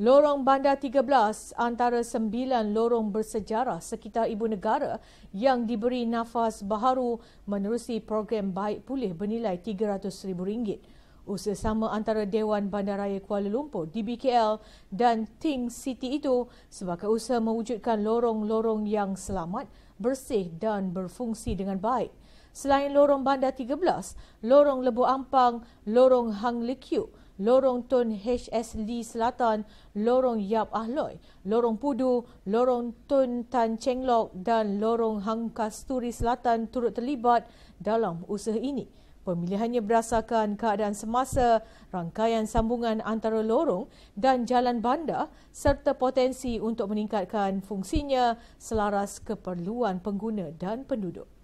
Lorong Bandar 13 antara sembilan lorong bersejarah sekitar ibu negara yang diberi nafas baharu menerusi program baik pulih bernilai RM300,000. Usaha sama antara Dewan Bandaraya Kuala Lumpur, DBKL dan Ting City itu sebagai usaha mewujudkan lorong-lorong yang selamat, bersih dan berfungsi dengan baik. Selain lorong Bandar 13, lorong Lebu Ampang, lorong Hang Likyuk, Lorong Tun HS Lee Selatan, Lorong Yap Ahloy, Lorong Pudu, Lorong Tun Tan Cheng Lok dan Lorong Hang Kasturi Selatan turut terlibat dalam usaha ini. Pemilihannya berdasarkan keadaan semasa, rangkaian sambungan antara lorong dan jalan bandar serta potensi untuk meningkatkan fungsinya selaras keperluan pengguna dan penduduk.